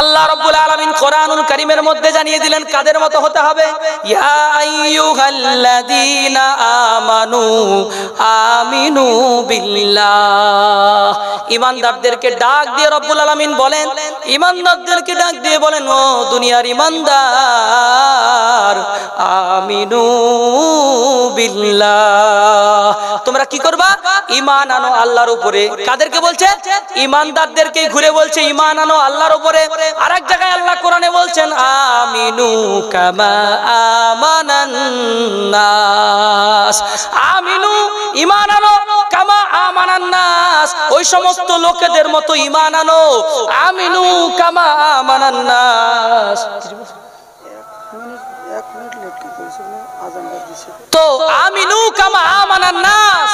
আল্লাহ রব্বুল আলামিন কোরআনুল কারীমের মধ্যে জানিয়ে দিলেন কাদের মতো হতে হবে ইয়া আইয়ুহাল্লাযীনা আমানু আমিনু বিল্লাহ ইমানদারদেরকে ডাক দিয়ে রব্বুল আলামিন বলেন ইমানদারদেরকে ডাক দিয়ে বলেন ও দুনিয়ার ইমানদার আমিনু বিল্লাহ তোমরা কি করবা ইমান আনো আল্লাহর উপরে কাদেরকে বলছে ইমানদারদেরকে ঘুরে বলছে ইমান আনো আল্লাহর উপরে করে আর জায়গায় আল্লাহ কোরআনে বলছেন আমিনু কামা আমানান নাস আমিনু ঈমান আনো কামা আমানান নাস ওই সমস্ত লোকেদের মতো ঈমান আনো আমিনু কামা আমানান নাস তো আমিনু কামা আমানান নাস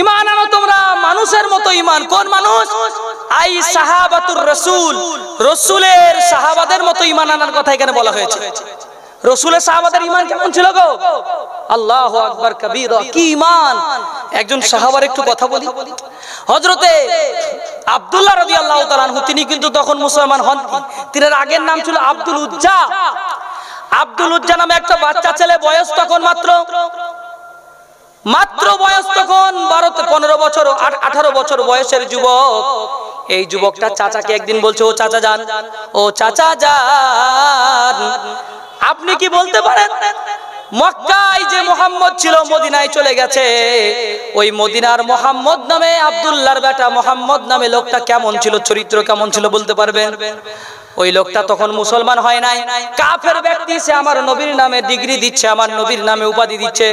ইমান আনো তোমরা মানুষের মতো ইমান কোন মানুষ আই সাহাবাতুর রসুল রসুলের সাহাবাদের মতো ইমান আনার কথা এখানে বলা হয়েছে রসুলের সাহাবাদের ইমান কেমন ছিল গো আল্লাহ আকবর কবির কি ইমান একজন সাহাবার একটু কথা বলি হজরতে আবদুল্লাহ রবি আল্লাহ তালানহু তিনি কিন্তু তখন মুসলমান হন তিনার আগের নাম ছিল আব্দুল উজ্জা আব্দুল উজ্জা নামে একটা বাচ্চা ছেলে বয়স তখন মাত্র মাত্র বয়স তখন বারো পনেরো বছর আঠারো বছর বয়সের যুবক এই যুবকটা চাচাকে একদিন বলছে ও চাচা যান ও চাচা যান আপনি কি বলতে পারেন মক্কায় যে মোহাম্মদ ছিল মদিনায় চলে গেছে ওই মদিনার মোহাম্মদ নামে আব্দুল্লাহর বেটা মোহাম্মদ নামে লোকটা কেমন ছিল চরিত্র কেমন ছিল বলতে পারবেন ওই লোকটা তখন মুসলমান হয় নাই কাফের ব্যক্তি সে আমার নবীর নামে ডিগ্রি দিচ্ছে আমার নবীর নামে উপাধি দিচ্ছে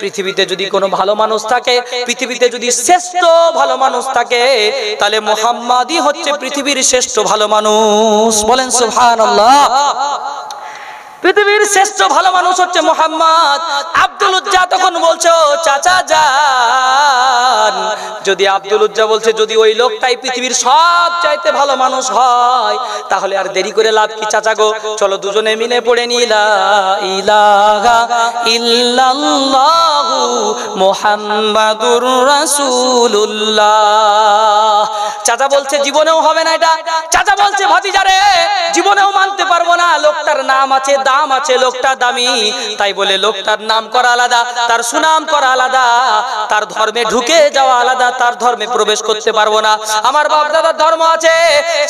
পৃথিবীতে যদি কোনো ভালো মানুষ থাকে পৃথিবীতে যদি শ্রেষ্ঠ ভালো মানুষ থাকে তাহলে মোহাম্মদই হচ্ছে পৃথিবীর শ্রেষ্ঠ ভালো মানুষ বলেন সুবহানাল্লাহ পৃথিবীর শ্রেষ্ঠ ভালো মানুষ হচ্ছে মোহাম্মদ আব্দুল উজ্জা তখন বলছো চাচা যান যদি আব্দুল উজ্জা বলছে যদি ওই লোকটাই পৃথিবীর সব চাইতে ভালো মানুষ হয় তাহলে আর দেরি করে লাভ কি চাচা গো চলো দুজনে মিলে পড়ে নিলা ইলাহা ইল্লাল্লাহু মোহাম্মাদুর রাসূলুল্লাহ চাচা বলছে জীবনেও হবে না এটা চাচা বলছে ভাতিজারে জীবনেও মানতে পারবো না লোকটার নাম আছে দা নাম আছে লোকটা দামি তাই বলে লোকটার নাম করা আলাদা তার সুনাম করা আলাদা তার ধর্মে ঢুকে যাওয়া আলাদা তার ধর্মে প্রবেশ করতে পারবো না আমার বাপ দাদার ধর্ম আছে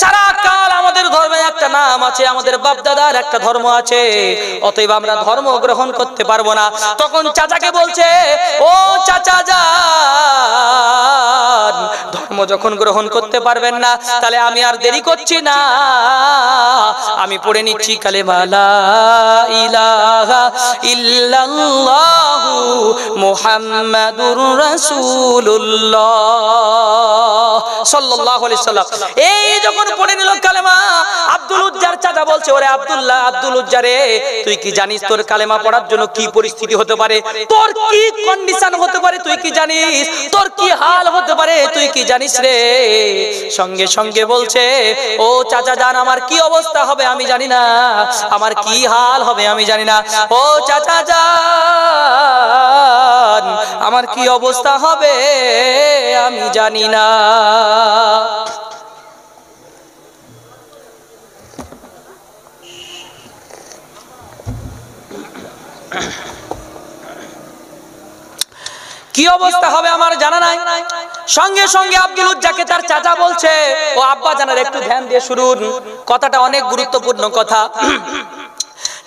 সারা কাল আমাদের ধর্মে একটা নাম আছে আমাদের বাপ দাদার একটা ধর্ম আছে অতএব আমরা ধর্ম গ্রহণ করতে পারবো না তখন চাচাকে বলছে ও চাচা যা ধর্ম যখন গ্রহণ করতে পারবেন না তাহলে আমি আর দেরি করছি না আমি পড়ে নিচ্ছি কালে মালা ইলাহা ইল্লাল্লাহু মুহাম্মাদুর রাসূলুল্লাহ সাল্লাল্লাহু আলাইহি সাল্লাম এই যখন পড়ে নিল কালেমা আব্দুল উজ্জার চাচা বলছে ওরে আব্দুল্লাহ আব্দুল তুই কি জানিস তোর কালেমা পড়ার জন্য কি পরিস্থিতি হতে পারে তোর কি কন্ডিশন হতে পারে তুই কি জানিস তোর কি হাল হতে পারে তুই কি জানিস রে সঙ্গে সঙ্গে বলছে ও চাচা জান আমার কি অবস্থা হবে আমি জানি না আমার কি হাল হবে আমি জানি না ও চাচা যান আমার কি অবস্থা হবে আমি জানি না কি অবস্থা হবে আমার জানা নাই সঙ্গে সঙ্গে আব্দুল উজ্জাকে তার চাচা বলছে ও আব্বা জানার একটু ধ্যান দিয়ে শুরুন কথাটা অনেক গুরুত্বপূর্ণ কথা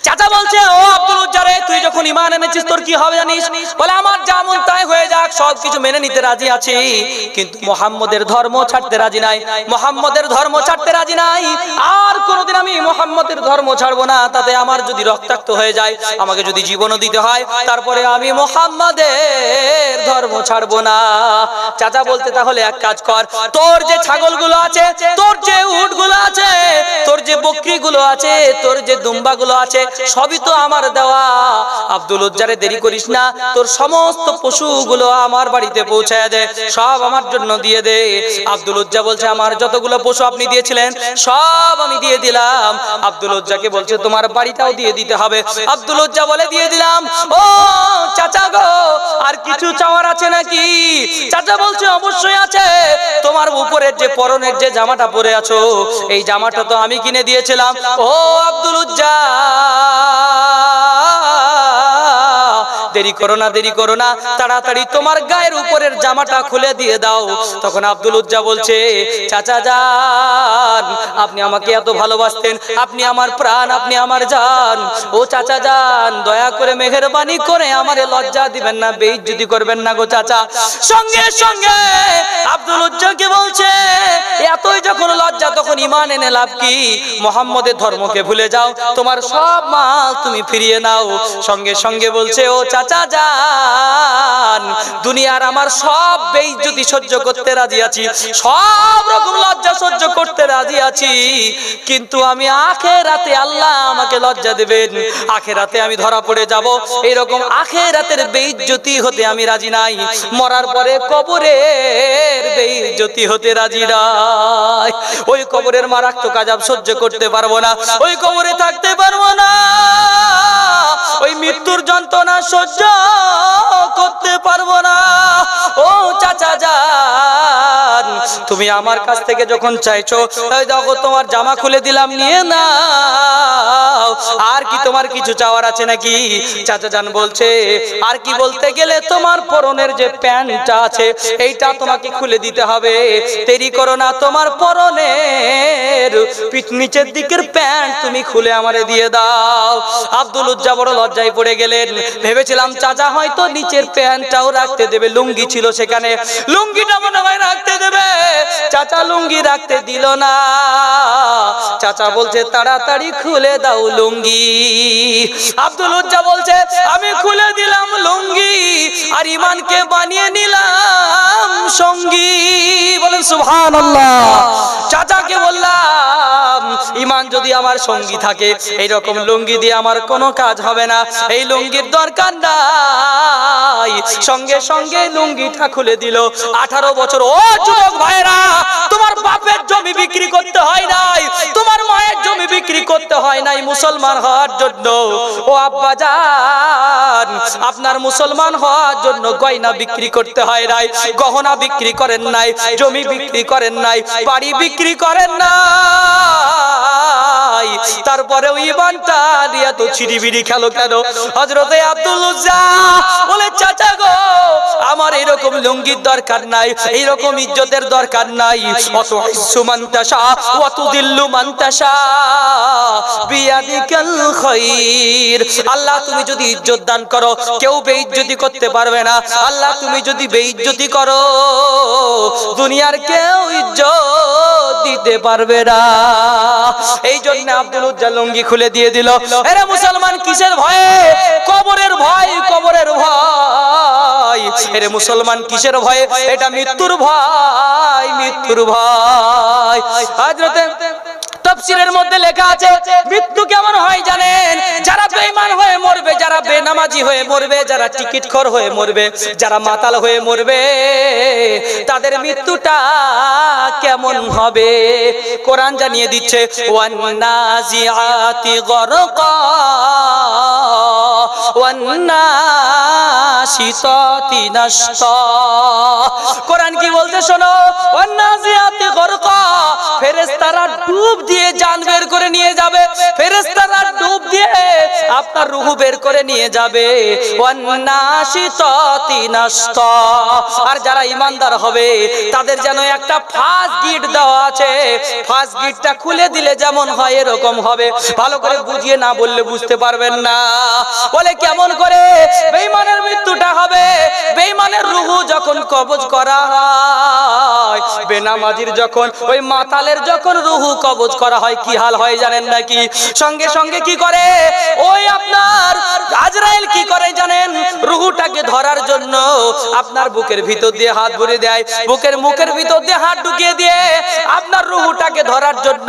চাচা বলছে ও আব্দুল উজ্জারে তুই যখন ইমান এনেছিস তোর কি হবে জানিস বলে আমার যেমন তাই হয়ে যাক সব কিছু মেনে নিতে রাজি আছি কিন্তু মোহাম্মদের ধর্ম ছাড়তে রাজি নাই মোহাম্মদের ধর্ম ছাড়তে রাজি নাই আর কোনদিন আমি মোহাম্মদের ধর্ম ছাড়বো না তাতে আমার যদি রক্তাক্ত হয়ে যায় আমাকে যদি জীবনও দিতে হয় তারপরে আমি মোহাম্মদের ধর্ম ছাড়বো না চাচা বলতে তাহলে এক কাজ কর তোর যে ছাগলগুলো আছে তোর যে উটগুলো আছে তোর যে বকরিগুলো আছে তোর যে দুম্বাগুলো আছে সবই তো আমার দেওয়া আব্দুল উজ্জারে দেরি করিস না তোর সমস্ত পশুগুলো আমার বাড়িতে পৌঁছায় দে সব আমার জন্য দিয়ে দে আব্দুল উজ্জা বলছে আমার যতগুলো পশু আপনি দিয়েছিলেন সব আমি দিয়ে দিলাম আব্দুল উজ্জাকে বলছে তোমার বাড়িটাও দিয়ে দিতে হবে আব্দুল উজ্জা বলে দিয়ে দিলাম ও চাচা গো আর কিছু চাওয়ার আছে নাকি চাচা বলছে অবশ্যই আছে উপরের যে পরনের যে জামাটা পরে আছো এই জামাটা তো আমি কিনে দিয়েছিলাম ও আব্দুল উজ্জা দেরি করো না দেরি করো না তাড়াতাড়ি তোমার গায়ের উপরের জামাটা খুলে দিয়ে দাও তখন আব্দুল উজ্জা বলছে চাচা যান আপনি আমাকে এত ভালোবাসতেন আপনি আমার প্রাণ আপনি আমার যান ও চাচা যান দয়া করে মেহেরবানি করে আমারে লজ্জা দিবেন না বেইজ্জতি করবেন না গো চাচা সঙ্গে সঙ্গে আব্দুল উজ্জাকে বলছে এতই যখন লজ্জা তখন ইমান এনে লাভ কি মোহাম্মদের ধর্মকে ভুলে যাও তোমার সব মাল তুমি ফিরিয়ে নাও সঙ্গে সঙ্গে বলছে ও চাচা চাচা যান দুনিয়ার আমার সব বেইজ্জতি সহ্য করতে রাজি আছি সব রকম লজ্জা সহ্য করতে রাজি আছি কিন্তু আমি আখে আল্লাহ আমাকে লজ্জা দেবেন আখে আমি ধরা পড়ে যাব এরকম আখে রাতের বেইজ্জতি হতে আমি রাজি নাই মরার পরে কবরের বেইজ্জতি হতে রাজি নাই ওই কবরের মারাত্মক আজাব সহ্য করতে পারবো না ওই কবরে থাকতে পারবো না ওই মৃত্যুর যন্ত্রণা সহ্য সহ্য করতে পারবো না ও চাচা যান তুমি আমার কাছ থেকে যখন চাইছো তাই তোমার জামা খুলে দিলাম নিয়ে না দাও আর কি তোমার কিছু চাওয়ার আছে নাকি চাচা যান বলছে আর কি বলতে গেলে তোমার পরনের যে প্যান্টটা আছে এইটা তোমাকে খুলে দিতে হবে দেরি করো না তোমার পরনের নিচের দিকের প্যান্ট তুমি খুলে আমারে দিয়ে দাও আব্দুল উজ্জা বড় লজ্জায় পড়ে গেলেন ভেবেছিলাম চাচা হয়তো নিচের প্যান্টটাও রাখতে দেবে লুঙ্গি ছিল সেখানে লুঙ্গিটা মনে হয় রাখতে দেবে চাচা লুঙ্গি রাখতে দিল না চাচা বলছে তাড়াতাড়ি খুলে দাও লুঙ্গি আব্দুল উজ্জা বলছে আমি খুলে দিলাম লুঙ্গি আর ইমানকে বানিয়ে নিলাম সঙ্গী বলেন সুহান চাচাকে বললাম ইমান যদি আমার সঙ্গী থাকে এই রকম লুঙ্গি দিয়ে আমার কোনো কাজ হবে না এই লুঙ্গির দরকার নাই সঙ্গে সঙ্গে লুঙ্গিটা খুলে দিল আঠারো বছর ও যুবক ভাইরা তোমার বাপের জমি বিক্রি করতে হয় নাই তোমার মায়ের জমি বিক্রি করতে হয় নাই মুসল মুসলমান হওয়ার জন্য ও আব্বা যান আপনার মুসলমান হওয়ার জন্য গয়না বিক্রি করতে হয় নাই গহনা বিক্রি করেন নাই জমি বিক্রি করেন নাই বাড়ি বিক্রি করেন না তারপরে ওই বানটা দিয়া তো ছিড়িবিড়ি খেলো কেন হজরতে আব্দুল বলে চাচা গো আমার এরকম লুঙ্গির দরকার নাই এইরকম ইজ্জতের দরকার নাই অত হিসু মান্তাসা অত দিল্লু মান্তাসা বিয়াদি বিয়াদিকাল খৈর আল্লাহ তুমি যদি ইজ্জত দান করো কেউ বেইজ্জতি করতে পারবে না আল্লাহ তুমি যদি বেইজ্জতি করো দুনিয়ার কেউ ইজ্জত দিতে পারবে না এই জন্য আব্দুল লুঙ্গি খুলে দিয়ে দিল এরা মুসলমান কিসের ভয়ে কবরের ভয় কবরের ভয় এরে মুসলমান কিসের ভয়ে এটা মৃত্যুর ভয় মৃত্যুর ভয় হাজরতে তফসিলের মধ্যে লেখা আছে মৃত্যু কেমন হয় জানেন যারা বেঈমান হয়ে মরবে যারা বেনামাজি হয়ে মরবে যারা টিকিট খর হয়ে মরবে যারা মাতাল হয়ে মরবে তাদের মৃত্যুটা কেমন হবে কোরআন জানিয়ে দিচ্ছে ওয়ান নাজিআতি গরকা কোরআন কি বলতে শোনো ওয়ান নাজিআতি ফেরেস্তারা ডুব দিয়ে জান বের করে নিয়ে যাবে ফেরেস্তারা ডুব দিয়ে আপনার রুহু বের করে নিয়ে যাবে আর যারা ইমানদার হবে তাদের যেন একটা ফাঁস গিট দেওয়া আছে ফাঁস গিটটা খুলে দিলে যেমন হয় এরকম হবে ভালো করে বুঝিয়ে না বললে বুঝতে পারবেন না বলে কেমন করে বেইমানের মৃত্যুটা হবে বেইমানের রুহু যখন কবজ করা হয় বেনামাজির যখন ওই মাতালের বান্দাদের যখন রুহু কবজ করা হয় কি হাল হয় জানেন নাকি সঙ্গে সঙ্গে কি করে ওই আপনার আজরাইল কি করে জানেন রুহুটাকে ধরার জন্য আপনার বুকের ভিতর দিয়ে হাত ভরে দেয় বুকের মুখের ভিতর দিয়ে হাত ঢুকিয়ে দিয়ে আপনার রুহুটাকে ধরার জন্য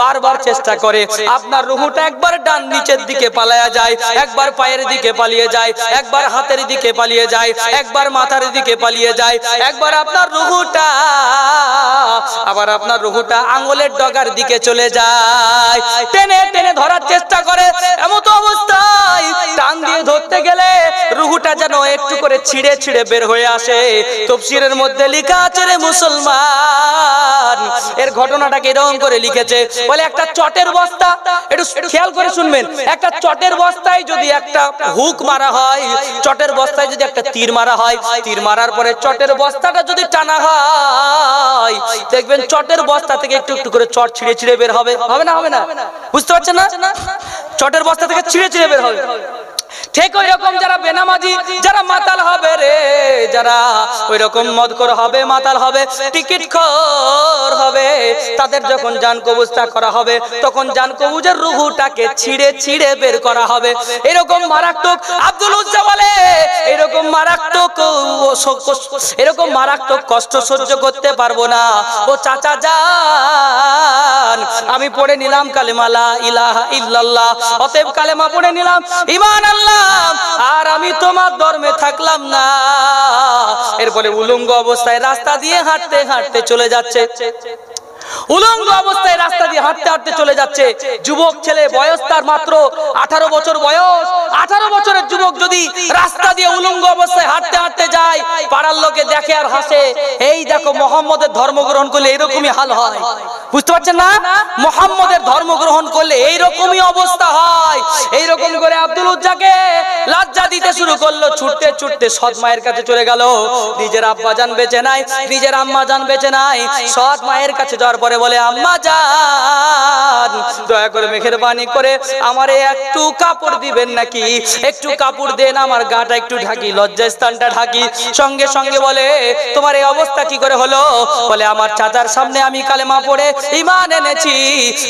বারবার চেষ্টা করে আপনার রুহুটা একবার ডান নিচের দিকে পালায়া যায় একবার পায়ের দিকে পালিয়ে যায় একবার হাতের দিকে পালিয়ে যায় একবার মাথার দিকে পালিয়ে যায় একবার আপনার রুহুটা আবার আপনার রুহুটা ওটা আঙ্গুলের ডগার দিকে চলে যায় টেনে টেনে ধরার চেষ্টা করে এমন তো অবস্থায় টান দিয়ে ধরতে গেলে রুহুটা যেন একটু করে ছিঁড়ে ছিঁড়ে বের হয়ে আসে তফসিরের মধ্যে লেখা আছে রে মুসলমান এর ঘটনাটাকে এরকম করে লিখেছে বলে একটা চটের বস্তা একটু খেয়াল করে শুনবেন একটা চটের বস্তায় যদি একটা হুক মারা হয় চটের বস্তায় যদি একটা তীর মারা হয় তীর মারার পরে চটের বস্তাটা যদি টানা হয় দেখবেন চটের বস্তা বস্তা থেকে একটু একটু করে চট ছিঁড়ে ছিঁড়ে বের হবে হবে না হবে না বুঝতে পারছেন না চটের বস্তা থেকে ছিঁড়ে ছিঁড়ে বের হবে ঠিক ওই রকম যারা বেনামাজি যারা মাতাল হবে রে যারা ওই রকম মদকর হবে মাতাল হবে টিকিট খর হবে তাদের যখন যান কবুজটা করা হবে তখন যান কবুজের রুহুটাকে ছিঁড়ে ছিঁড়ে বের করা হবে এরকম মারাত্মক আব্দুল উজ্জা বলে এরকম মারাত্মক এরকম মারাত্মক কষ্ট সহ্য করতে পারবো না ও চাচা যান আমি পড়ে নিলাম কালেমালা ইলাহা ইল্লাল্লাহ অতএব কালেমা পড়ে নিলাম ইমান আল্লাহ আর আমি তোমার ধর্মে থাকলাম না এরপরে উলঙ্গ অবস্থায় রাস্তা দিয়ে হাঁটতে হাঁটতে চলে যাচ্ছে উলঙ্গ অবস্থায় রাস্তা দিয়ে হাঁটতে হাঁটতে চলে যাচ্ছে যুবক ছেলে বয়স তার মাত্র আঠারো বছর বয়স আঠারো বছরের যুবক যদি রাস্তা দিয়ে উলঙ্গ অবস্থায় হাঁটতে হাঁটতে পাড়ার লোকে দেখে আর হাসে এই দেখো মোহাম্মদের ধর্ম গ্রহণ করলে এরকমই হাল হয় বুঝতে পারছেন না মোহাম্মদের ধর্ম গ্রহণ করলে এইরকমই অবস্থা হয় এইরকম করে আব্দুল উজ্জাকে লজ্জা দিতে শুরু করলো ছুটতে ছুটতে সৎ মায়ের কাছে চলে গেল নিজের আব্বা জান বেঁচে নাই নিজের আম্মা জান বেঁচে নাই সৎ মায়ের কাছে যাওয়ার পরে বলে আম্মা জান দয়া করে মেঘের বাণী করে আমারে একটু কাপড় দিবেন নাকি একটু কাপড় দেন আমার গাটা একটু ঢাকি লজ্জা স্থানটা ঢাকি সঙ্গে সঙ্গে বলে তোমার এই অবস্থা কি করে হলো বলে আমার চাচার সামনে আমি কালেমা পড়ে ইমান এনেছি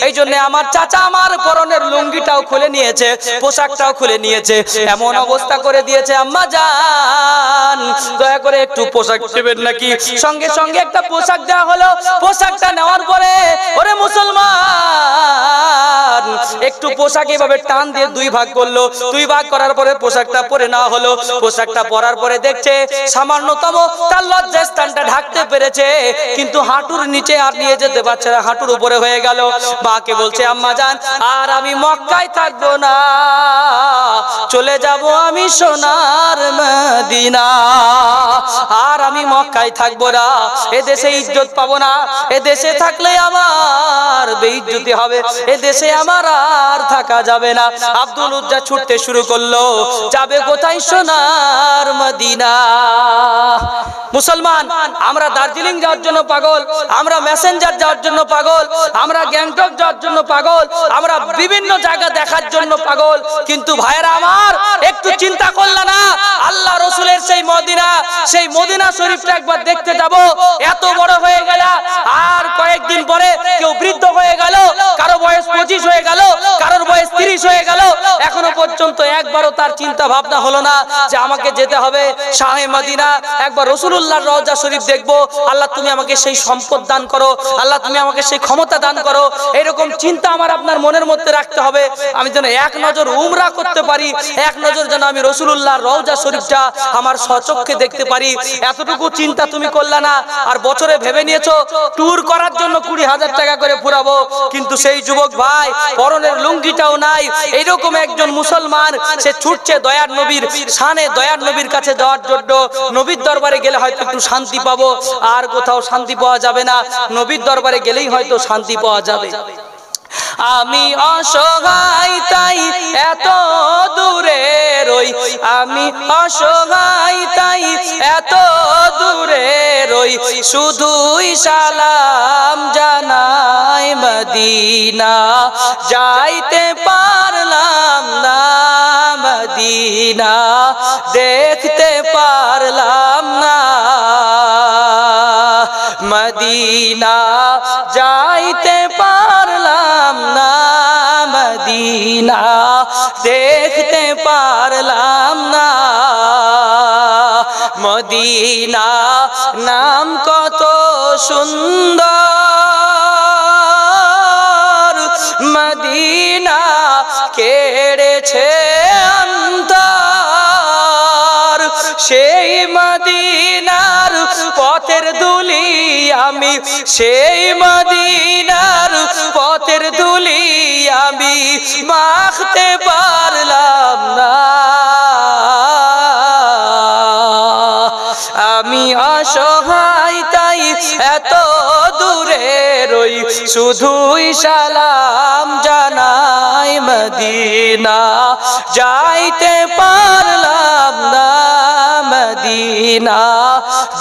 এই জন্য আমার চাচা আমার পরনের লুঙ্গিটাও খুলে নিয়েছে পোশাকটাও খুলে নিয়েছে এমন অবস্থা করে দিয়েছে আম্মা যান দয়া করে একটু পোশাক দেবেন নাকি সঙ্গে সঙ্গে একটা পোশাক দেওয়া হলো পোশাকটা নেওয়ার পরে ওরে মুসলমান একটু পোশাক এভাবে টান দিয়ে দুই ভাগ করলো দুই ভাগ করার পরে পোশাকটা পরে না হলো পোশাকটা পরার পরে দেখছে সামান্য অন্যতম তার লজ্জা স্থানটা ঢাকতে পেরেছে কিন্তু হাঁটুর নিচে আর নিয়ে যেতে পারছে না হাঁটুর উপরে হয়ে গেল বাকে বলছে আম্মা যান আর আমি মক্কায় থাকবো না চলে যাব আমি সোনার মদিনা আর আমি মক্কায় থাকবো না এদেশে ইজ্জত পাবো না এদেশে থাকলে আমার বেইজ্জতি হবে এদেশে আমার আর থাকা যাবে না আব্দুল উজ্জা ছুটতে শুরু করলো যাবে কোথায় সোনার মদিনা মুসলমান আমরা দার্জিলিং যাওয়ার জন্য পাগল আমরা মেসেঞ্জার যাওয়ার জন্য পাগল আমরা গ্যাংটক যাওয়ার জন্য পাগল আমরা বিভিন্ন জায়গা দেখার জন্য পাগল কিন্তু ভাইরা আমার একটু চিন্তা করল না আল্লাহ রসুলের সেই মদিনা সেই মদিনা শরীফটা একবার দেখতে যাব এত বড় হয়ে গেল আর কয়েকদিন পরে কেউ বৃদ্ধ হয়ে গেল কারো বয়স পঁচিশ হয়ে গেল কারোর বয়স তিরিশ হয়ে গেল এখনো পর্যন্ত একবারও তার চিন্তা ভাবনা হলো না যে আমাকে যেতে হবে শাহে মদিনা একবার রসুল্লাহ রওজা শরীফ দেখবো আল্লাহ তুমি আমাকে সেই সম্পদ দান করো আল্লাহ তুমি আমাকে সেই ক্ষমতা দান করো এরকম চিন্তা আমার আপনার মনের মধ্যে রাখতে হবে আমি যেন এক নজর উমরা করতে পারি এক নজর যেন আমি রসুল্লাহ রওজা শরীফটা আমার সচক্ষে দেখতে পারি পারি এতটুকু চিন্তা তুমি করলে না আর বছরে ভেবে নিয়েছো ট্যুর করার জন্য কুড়ি হাজার টাকা করে পুরাবো কিন্তু সেই যুবক ভাই পরনের লুঙ্গিটাও নাই এইরকম একজন মুসলমান সে ছুটছে দয়ার নবীর সানে দয়ার নবীর কাছে যাওয়ার জন্য নবীর দরবারে গেলে হয়তো একটু শান্তি পাবো আর কোথাও শান্তি পাওয়া যাবে না নবীর দরবারে গেলেই হয়তো শান্তি পাওয়া যাবে আমি অসহায় তাই এত দূরে রই আমি অসহায় তাই এত দূরে রই শুধুই সালাম জানাই মদিনা যাইতে পারলাম না মদিনা দেখতে পারলাম না মদিনা যাইতে পারলাম না মদিনা দেখতে পারলাম না মদিনা নাম কত সুন্দর মদিনা কেড়েছে সেই মদিনার পথের দুলি আমি সেই মদিনার পথের দুলি আমি মাখতে পারলাম না আমি অসহায় তাই এত শুধুই সালাম জানাই মদিনা যাইতে পারলাম না মদিনা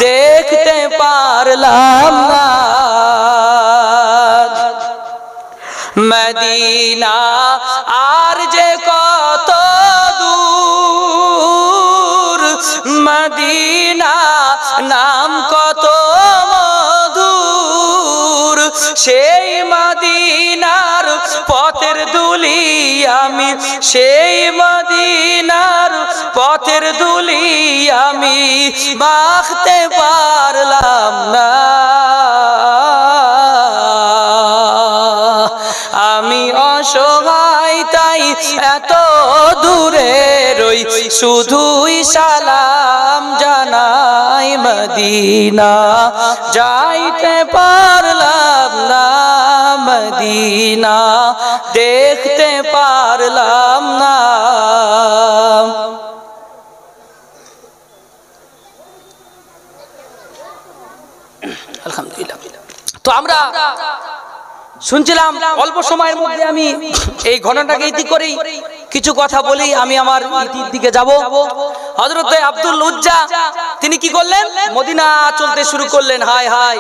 দেখতে পারলাম না মদিনা আর যে কত দূর মদিনা নাম কত সেই মাদিনার পথের দুলি আমি সেই মাদিনার পথের দুলি আমি বাঁকতে পারলাম না আমি অসহায় তাই এত রই শুধুই সালাম জানাই মদিনা যাইতে পারলাম না মদিনা দেখতে পারলাম না তো আমরা শুনছিলাম অল্প সময়ের মধ্যে আমি এই ঘটনাটাকে ইতি করেই কিছু কথা বলি আমি আমার দিকে যাব হজরতে আব্দুল উজ্জা তিনি কি করলেন মদিনা চলতে শুরু করলেন হাই হাই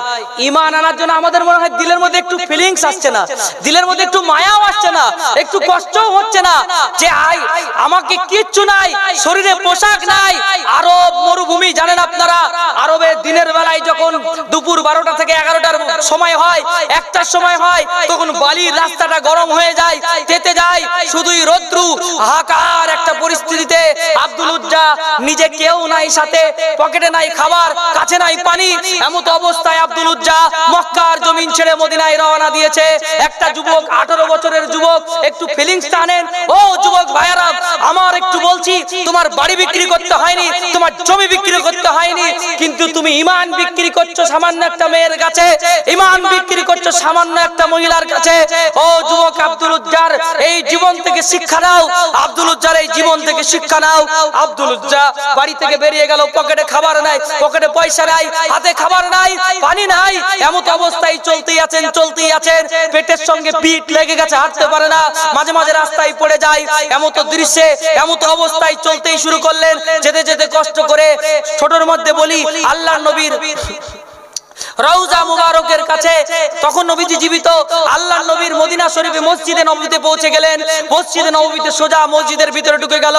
ইমান আনার জন্য আমাদের মনে হয় দিলের মধ্যে একটু ফিলিংস আসছে না দিলের মধ্যে একটু মায়াও আসছে না একটু কষ্ট হচ্ছে না যে আই আমাকে কিচ্ছু নাই শরীরে পোশাক নাই আরব মরুভূমি জানেন আপনারা আরবে দিনের বেলায় যখন দুপুর বারোটা থেকে এগারোটার সময় হয় একটার সময় হয় তখন বালির রাস্তাটা গরম হয়ে যায় তেতে যায় শুধুই রৌদ্রু হাহাকার একটা পরিস্থিতিতে আব্দুল উজ্জা নিজে কেউ নাই সাথে পকেটে নাই খাবার কাছে নাই পানি এমত অবস্থায় আব্দুল উজ্জা মক্কার জমিন ছেড়ে মদিনায় রওনা দিয়েছে একটা যুবক আঠারো বছরের যুবক একটু ফিলিংস টানেন ও যুবক ভাইয়ারা আমার একটু বলছি তোমার বাড়ি বিক্রি করতে হয়নি তোমার জমি বিক্রি করতে হয়নি কিন্তু তুমি ইমান বিক্রি করছো সামান্য একটা মেয়ের কাছে ইমান বিক্রি করছো সামান্য একটা মহিলার কাছে ও যুবক আব্দুল উজ্জার এই জীবন থেকে শিক্ষা নাও আব্দুল উজ্জার এই জীবন থেকে শিক্ষা নাও আব্দুল উজ্জার লজ্জা বাড়ি থেকে বেরিয়ে গেল পকেটে খাবার নাই পকেটে পয়সা নাই হাতে খাবার নাই পানি নাই এমন অবস্থায় চলতেই আছেন চলতেই আছেন পেটের সঙ্গে পিট লেগে গেছে হাঁটতে পারে না মাঝে মাঝে রাস্তায় পড়ে যায় এমন তো দৃশ্যে এমন তো অবস্থায় চলতেই শুরু করলেন যেতে যেতে কষ্ট করে ছোটর মধ্যে বলি আল্লাহ নবীর রওজা মুবারকের কাছে তখন নবীজি জীবিত আল্লাহর নবীর মদিনা শরীফে মসজিদে নবীতে পৌঁছে গেলেন মসজিদে নবীতে সোজা মসজিদের ভিতরে ঢুকে গেল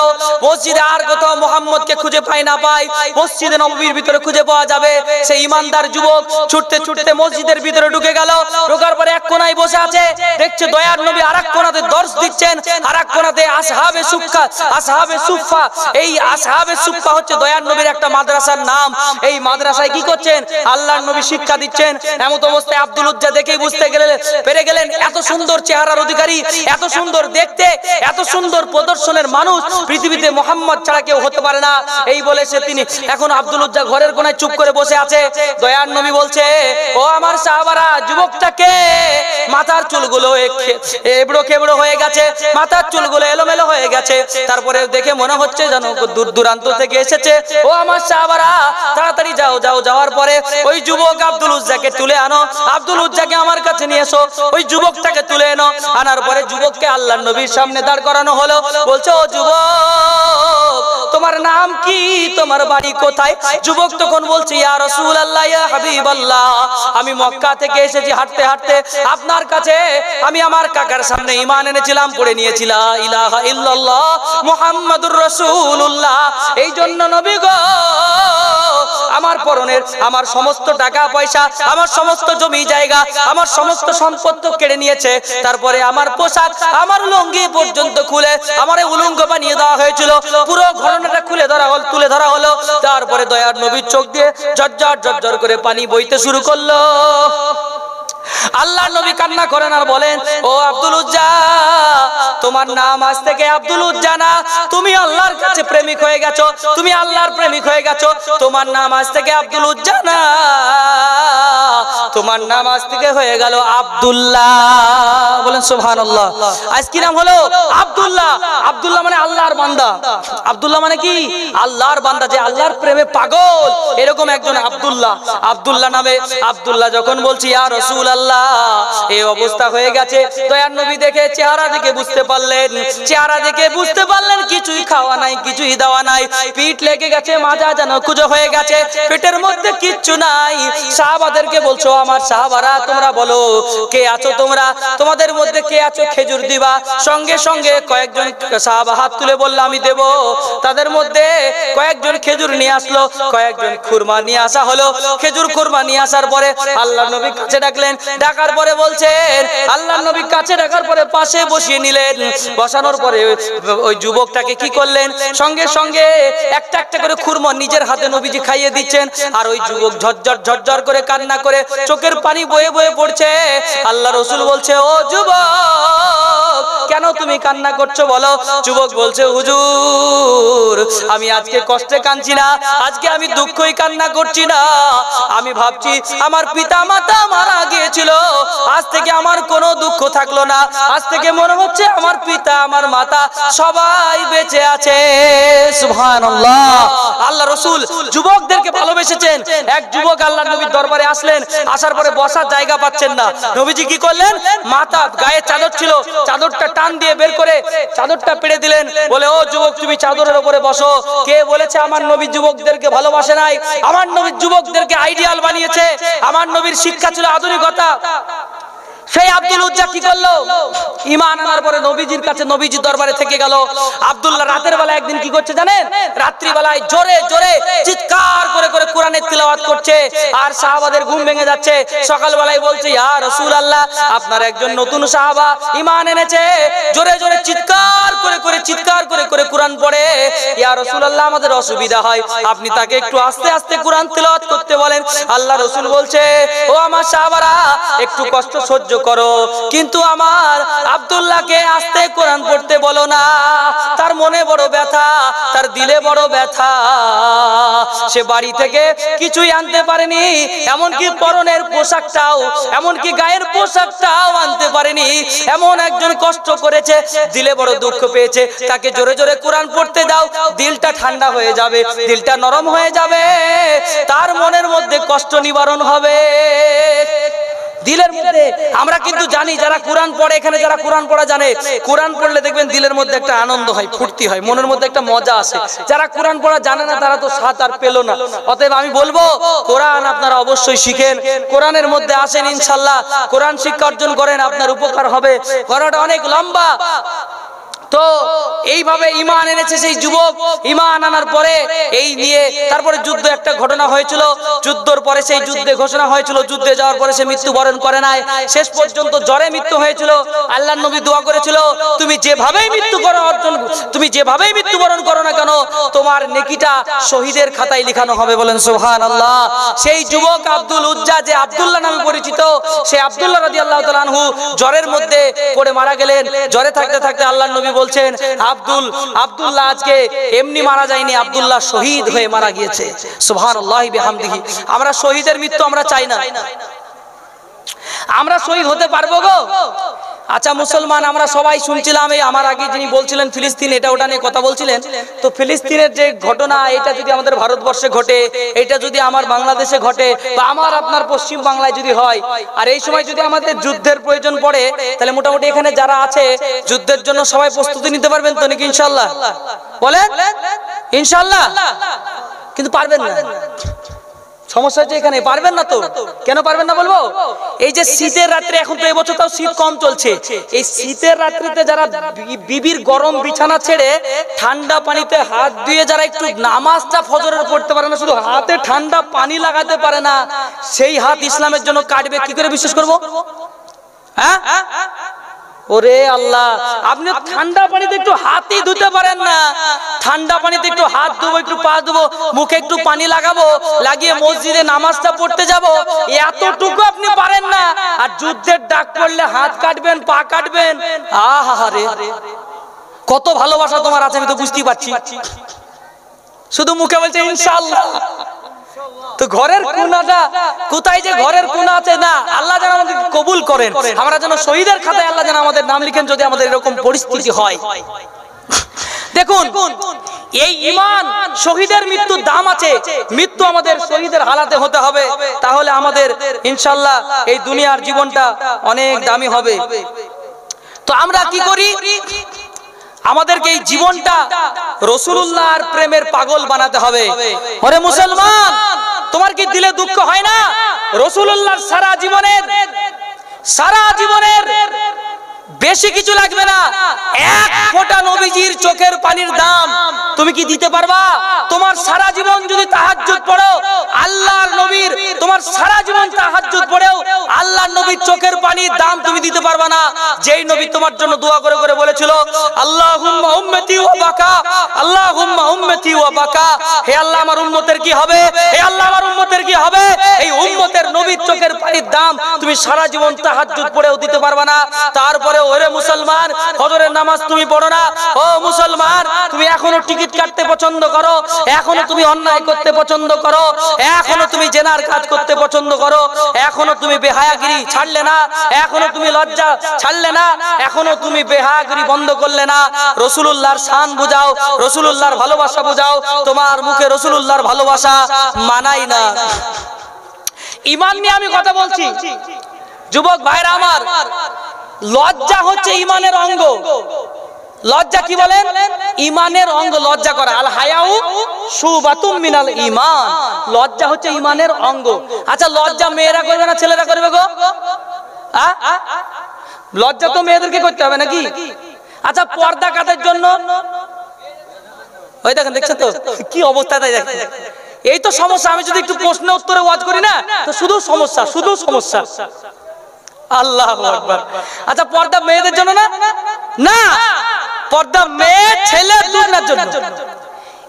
মসজিদে আর কোথাও মোহাম্মদকে খুঁজে পাই না পাই মসজিদে নবীর ভিতরে খুঁজে পাওয়া যাবে সেই ইমানদার যুবক ছুটতে ছুটতে মসজিদের ভিতরে ঢুকে গেল ঢোকার পরে এক কোনায় বসে আছে দেখছে দয়ার নবী আর এক কোনাতে দর্শ দিচ্ছেন আর এক কোনাতে আসহাবে সুফা আসহাবে সুফা এই আসহাবে সুফা হচ্ছে দয়ার নবীর একটা মাদ্রাসার নাম এই মাদ্রাসায় কি করছেন আল্লাহর নবী শিক্ষা দিচ্ছেন এমন অবস্থায় আব্দুল উজ্জা দেখেই বুঝতে গেলেন পেরে গেলেন এত সুন্দর চেহারার অধিকারী এত সুন্দর দেখতে এত সুন্দর প্রদর্শনের মানুষ পৃথিবীতে মোহাম্মদ ছাড়া কেউ হতে পারে না এই বলে সে তিনি এখন আব্দুল উজ্জা ঘরের কোনায় চুপ করে বসে আছে দয়ার নবী বলছে ও আমার সাহাবারা যুবকটাকে মাথার চুলগুলো এবড়ো কেবড়ো হয়ে গেছে মাথার চুলগুলো এলোমেলো হয়ে গেছে তারপরে দেখে মনে হচ্ছে যেন দূর দূরান্ত থেকে এসেছে ও আমার সাহাবারা তাড়াতাড়ি যাও যাও যাওয়ার পরে ওই যুবক আব্দুল উজ্জাকে তুলে আনো আব্দুল উজ্জাকে আমার কাছে নিয়ে এসো ওই যুবকটাকে তুলে এনো আনার পরে যুবককে আল্লাহ নবীর সামনে দাঁড় করানো হলো বলছে ও যুবক তোমার নাম কি তোমার বাড়ি কোথায় যুবক তখন বলছে ইয়া রাসূল আল্লাহ ইয়া হাবিব আল্লাহ আমি মক্কা থেকে এসেছি হাঁটতে হাঁটতে আপনার কাছে আমি আমার কাকার সামনে ঈমান এনেছিলাম পড়ে নিয়েছিলাম ইলাহা ইল্লাল্লাহ আল্লাহ মোহাম্মদুর রসুল্লাহ এই জন্য নবী গো আমার পরনের আমার সমস্ত টাকা পয়সা আমার সমস্ত জমি জায়গা আমার সমস্ত সম্পদ তো কেড়ে নিয়েছে তারপরে আমার পোশাক আমার লঙ্গি পর্যন্ত খুলে আমার উলঙ্গ বানিয়ে দেওয়া হয়েছিল পুরো ঘটনাটা খুলে ধরা হল তুলে ধরা হলো তারপরে দয়ার নবীর চোখ দিয়ে জর্জর জর্জর করে পানি বইতে শুরু করলো আল্লাহ নবী কান্না করেন আর বলেন ও আব্দুল উজ্জা তোমার নাম আজ থেকে আব্দুল উজ্জা না তুমি আল্লাহর কাছে প্রেমিক হয়ে গেছো তুমি আল্লাহর প্রেমিক হয়ে গেছো তোমার নাম আজ থেকে আব্দুল উজ্জা না তোমার নাম আজ থেকে হয়ে গেল আব্দুল্লাহ বলেন সোহান আজ কি নাম হলো আব্দুল্লাহ আব্দুল্লাহ মানে আল্লাহর বান্দা আব্দুল্লাহ মানে কি আল্লাহর বান্দা যে আল্লাহর প্রেমে পাগল এরকম একজন আব্দুল্লাহ আব্দুল্লাহ নামে আব্দুল্লাহ যখন বলছি আর রসুল্লাহ আল্লাহ এই অবস্থা হয়ে গেছে দয়ার নবী দেখে চেহারা দেখে বুঝতে পারলেন চেহারা দেখে বুঝতে পারলেন কিছুই খাওয়া নাই কিছুই দেওয়া নাই পিঠ লেগে গেছে মাজা যেন কুজো হয়ে গেছে পেটের মধ্যে কিচ্ছু নাই সাহাবাদেরকে বলছো আমার সাহাবারা তোমরা বলো কে আছো তোমরা তোমাদের মধ্যে কে আছো খেজুর দিবা সঙ্গে সঙ্গে কয়েকজন সাহাবা হাত তুলে বললো আমি দেব তাদের মধ্যে কয়েকজন খেজুর নিয়ে আসলো কয়েকজন খুরমা নিয়ে আসা হলো খেজুর খুরমা নিয়ে আসার পরে আল্লাহ নবী কাছে ডাকলেন ডাকার পরে বলছেন আল্লাহ নবী কাছে ডাকার পরে পাশে বসিয়ে নিলেন বসানোর পরে ওই যুবকটাকে কি করলেন সঙ্গে সঙ্গে একটা একটা করে খুরমা নিজের হাতে নবীজি খাইয়ে দিচ্ছেন আর ওই যুবক ঝরঝর ঝরঝর করে কান্না করে চোখের পানি বয়ে বয়ে পড়ছে আল্লাহ রসুল বলছে ও যুবক কেন তুমি কান্না করছো বলো যুবক বলছে হুজুর আমি আজকে কষ্টে কাঁদছি না আজকে আমি দুঃখই কান্না করছি না আমি ভাবছি আমার পিতা মাতা মারা গিয়েছে ছিল আজ থেকে আমার কোনো দুঃখ থাকলো না আজ থেকে মনে হচ্ছে আমার পিতা আমার মাতা সবাই বেঁচে আছে আল্লাহ রসুল যুবকদেরকে ভালোবেসেছেন এক যুবক আল্লাহ নবীর দরবারে আসলেন আসার পরে বসার জায়গা পাচ্ছেন না নবীজি কি করলেন মাতা গায়ে চাদর ছিল চাদরটা টান দিয়ে বের করে চাদরটা পেড়ে দিলেন বলে ও যুবক তুমি চাদরের উপরে বসো কে বলেছে আমার নবী যুবকদেরকে ভালোবাসে নাই আমার নবীর যুবকদেরকে আইডিয়াল বানিয়েছে আমার নবীর শিক্ষা ছিল আধুনিকতা 到到到 সেই আব্দুল উজ্জা কি করলো ইমান আনার পরে নবীজির কাছে নবীজির দরবারে থেকে গেল আব্দুল্লাহ রাতের বেলা একদিন কি করছে জানেন রাত্রি বেলায় জোরে জোরে চিৎকার করে করে কোরআনের তিলাওয়াত করছে আর সাহাবাদের ঘুম ভেঙে যাচ্ছে সকাল বেলায় বলছে ইয়া রাসূলুল্লাহ আপনার একজন নতুন সাহাবা ইমান এনেছে জোরে জোরে চিৎকার করে করে চিৎকার করে করে কোরআন পড়ে ইয়া রাসূলুল্লাহ আমাদের অসুবিধা হয় আপনি তাকে একটু আস্তে আস্তে কোরআন তিলাওয়াত করতে বলেন আল্লাহ রাসূল বলছে ও আমার সাহাবারা একটু কষ্ট সহ্য করো কিন্তু আমার আবদুল্লাহকে আসতে কোরআন পড়তে বলো না তার মনে বড় ব্যথা তার দিলে বড় ব্যথা সে বাড়ি থেকে কিছুই আনতে পারেনি এমনকি পরনের পোশাকটাও এমনকি গায়ের পোশাকটাও আনতে পারেনি এমন একজন কষ্ট করেছে দিলে বড় দুঃখ পেয়েছে তাকে জোরে জোরে কোরআন পড়তে দাও দিলটা ঠান্ডা হয়ে যাবে দিলটা নরম হয়ে যাবে তার মনের মধ্যে কষ্ট নিবারণ হবে দিলের মধ্যে আমরা কিন্তু জানি যারা কোরআন পড়ে এখানে যারা কোরআন পড়া জানে কোরআন পড়লে দেখবেন দিলের মধ্যে একটা আনন্দ হয় ফুর্তি হয় মনের মধ্যে একটা মজা আসে যারা কোরআন পড়া জানে না তারা তো সাত আর পেল না অতএব আমি বলবো কোরআন আপনারা অবশ্যই শিখেন কোরআনের মধ্যে আসেন ইনশাল্লাহ কোরআন শিক্ষা অর্জন করেন আপনার উপকার হবে করাটা অনেক লম্বা তো এইভাবে ইমান এনেছে সেই যুবক ইমান আনার পরে এই নিয়ে তারপরে যুদ্ধ একটা ঘটনা হয়েছিল যুদ্ধর পরে সেই যুদ্ধে ঘোষণা হয়েছিল যুদ্ধে যাওয়ার পরে সে মৃত্যুবরণ করে নাই শেষ পর্যন্ত জ্বরে মৃত্যু হয়েছিল আল্লাহ নবী দোয়া করেছিল তুমি যেভাবেই মৃত্যু করো অর্জন তুমি যেভাবেই মৃত্যুবরণ করো না কেন তোমার নেকিটা শহীদের খাতায় লিখানো হবে বলেন সোহান আল্লাহ সেই যুবক আব্দুল উজ্জা যে আব্দুল্লাহ নামে পরিচিত সে আব্দুল্লাহ রাজি আল্লাহ জ্বরের মধ্যে পড়ে মারা গেলেন জ্বরে থাকতে থাকতে আল্লাহ নবী বলছেন আব্দুল আব্দুল্লাহ আজকে এমনি মারা যায়নি আব্দুল্লাহ শহীদ হয়ে মারা গিয়েছে সুহান আমরা শহীদের মৃত্যু আমরা চাই না আমরা শহীদ হতে পারবো গো আচ্ছা মুসলমান আমরা সবাই শুনছিলাম এই আমার আগে যিনি বলছিলেন ফিলিস্তিন এটা ওটা নিয়ে কথা বলছিলেন তো ফিলিস্তিনের যে ঘটনা এটা যদি আমাদের ভারতবর্ষে ঘটে এটা যদি আমার বাংলাদেশে ঘটে বা আমার আপনার পশ্চিম বাংলায় যদি হয় আর এই সময় যদি আমাদের যুদ্ধের প্রয়োজন পড়ে তাহলে মোটামুটি এখানে যারা আছে যুদ্ধের জন্য সবাই প্রস্তুতি নিতে পারবেন তো নাকি ইনশাল্লাহ বলেন ইনশাল্লাহ কিন্তু পারবেন না সমস্যা হচ্ছে এখানে পারবেন না তো কেন পারবেন না বলবো এই যে শীতের রাত্রে এখন তো এবছর তাও শীত কম চলছে এই শীতের রাত্রিতে যারা বিবির গরম বিছানা ছেড়ে ঠান্ডা পানিতে হাত দিয়ে যারা একটু নামাজটা ফজরের পড়তে পারে না শুধু হাতে ঠান্ডা পানি লাগাতে পারে না সেই হাত ইসলামের জন্য কাটবে কি করে বিশ্বাস করবো হ্যাঁ ওরে আল্লাহ আপনি ঠান্ডা পানিতে একটু হাতই ধুতে পারেন না ঠান্ডা পানিতে একটু হাত ধুবো একটু পা ধুবো মুখে একটু পানি লাগাবো লাগিয়ে মসজিদে নামাজটা পড়তে যাবো এতটুকু আপনি পারেন না আর যুদ্ধের ডাক পড়লে হাত কাটবেন পা কাটবেন আহারে কত ভালোবাসা তোমার আছে আমি তো বুঝতেই পারছি শুধু মুখে বলছে ইনশাল্লাহ তো ঘরের কুনাটা কোথায় যে ঘরের কুনা আছে না আল্লাহ যেন আমাদের কবুল করেন আমরা যেন শহীদের খাতায় আল্লাহ যেন আমাদের নাম লিখেন যদি আমাদের এরকম পরিস্থিতি হয় দেখুন এই ইমান শহীদের মৃত্যুর দাম আছে মৃত্যু আমাদের শহীদের হালাতে হতে হবে তাহলে আমাদের ইনশাল্লাহ এই দুনিয়ার জীবনটা অনেক দামি হবে তো আমরা কি করি আমাদেরকে এই জীবনটা রসুল্লাহর প্রেমের পাগল বানাতে হবে ওরে মুসলমান তোমার কি দিলে দুঃখ হয় না রসুল্লাহ সারা জীবনের সারা জীবনের বেশি কিছু লাগবে না এক ফোঁটা নবীজির চোখের পানির দাম তুমি কি দিতে পারবা তোমার সারা জীবন যদি তাহাজ্জুদ পড়ো আল্লাহর নবীর তোমার সারা জীবন তাহাজ্জুদ পড়েও আল্লাহর নবীর চোখের পানির দাম তুমি দিতে পারবা না যেই নবী তোমার জন্য দোয়া করে করে বলেছিল আল্লাহুম্মা উম্মতি ওয়া বাকা আল্লাহুম্মা উম্মতি ওয়া বাকা হে আল্লাহ আমার উম্মতের কি হবে হে আল্লাহ আমার উম্মতের কি হবে এই উম্মতের নবীর চোখের পানির দাম তুমি সারা জীবন তাহাজ্জুদ পড়েও দিতে পারবা না তারপরেও ওরে মুসলমান ফজরের নামাজ তুমি পড়ো না ও মুসলমান তুমি এখনো টিকিট কাটতে পছন্দ করো এখনো তুমি অন্যায় করতে পছন্দ করো এখনো তুমি জেনার কাজ করতে পছন্দ করো এখনো তুমি বেহায়াগিরি ছাড়লে না এখনো তুমি লজ্জা ছাড়লে না এখনো তুমি বেহায়াগিরি বন্ধ করলে না রসুলুল্লাহর শান বুঝাও রসুলুল্লাহর ভালোবাসা বুঝাও তোমার মুখে রসুলুল্লাহর ভালোবাসা মানাই না ইমান নিয়ে আমি কথা বলছি যুবক ভাইরা আমার লজ্জা হচ্ছে ইমানের অঙ্গ লজ্জা কি বলেন ইমানের অঙ্গ লজ্জা করা আল হায়াউ সুবাতুম মিনাল ইমান লজ্জা হচ্ছে ইমানের অঙ্গ আচ্ছা লজ্জা মেয়েরা করবে না ছেলেরা করবে গো লজ্জা তো মেয়েদেরকে করতে হবে নাকি আচ্ছা পর্দা কাটার জন্য ওই দেখেন দেখছেন তো কি অবস্থা তাই দেখেন এই তো সমস্যা আমি যদি একটু প্রশ্ন উত্তরে ওয়াজ করি না তো শুধু সমস্যা শুধু সমস্যা আল্লাহ আচ্ছা পর্দা মেয়েদের জন্য না না পর্দা মেয়ে ছেলে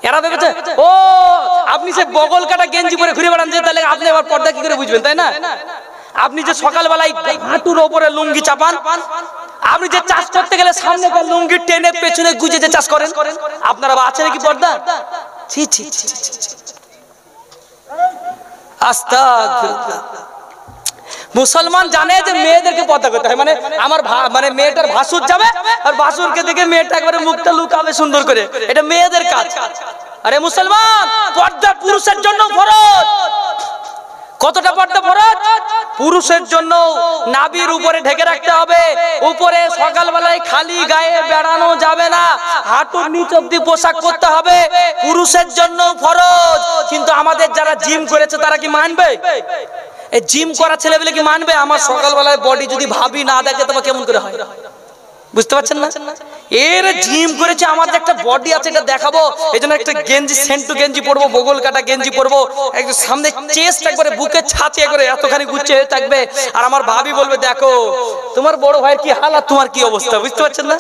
এরা ও আপনি সে বগল কাটা গেঞ্জি পরে ঘুরে বেড়ান যে তাহলে আপনি এবার পর্দা কি করে বুঝবেন তাই না আপনি যে সকালবেলায় হাঁটুর ওপরে লুঙ্গি চাপান আপনি যে চাষ করতে গেলে সামনে লুঙ্গি টেনে পেছনে গুজে যে চাষ করেন আপনারা আছে নাকি পর্দা ছি ছি আস্তা মুসলমান জানে যে মেয়েদেরকে পর্দা করতে হয় মানে আমার মানে মেয়েটার ভাসুর যাবে আর ভাসুরকে দেখে মেয়েটা একবারে মুখটা লুকাবে সুন্দর করে এটা মেয়েদের কাজ আরে মুসলমান পর্দা পুরুষের জন্য ফরজ কতটা পর্দা ফরজ পুরুষের জন্য নাবির উপরে ঢেকে রাখতে হবে উপরে সকালবেলায় খালি গায়ে বেড়ানো যাবে না হাঁটুর নিচ অব্দি পোশাক করতে হবে পুরুষের জন্য ফরজ কিন্তু আমাদের যারা জিম করেছে তারা কি মানবে এই জিম করা ছেলেবেলে কি মানবে আমার সকালবেলায় বডি যদি ভাবি না দেখে তোমার কেমন করে হয় বুঝতে পারছেন না এর জিম করেছে আমার যে একটা বডি আছে এটা দেখাবো এই জন্য একটা গেঞ্জি সেন্টু গেঞ্জি পরবো বগল কাটা গেঞ্জি পরবো একদম সামনে চেস্ট একবারে বুকে ছাঁচে করে এতখানি গুচ্ছে থাকবে আর আমার ভাবি বলবে দেখো তোমার বড় ভাইয়ের কি হাল আর তোমার কি অবস্থা বুঝতে পারছেন না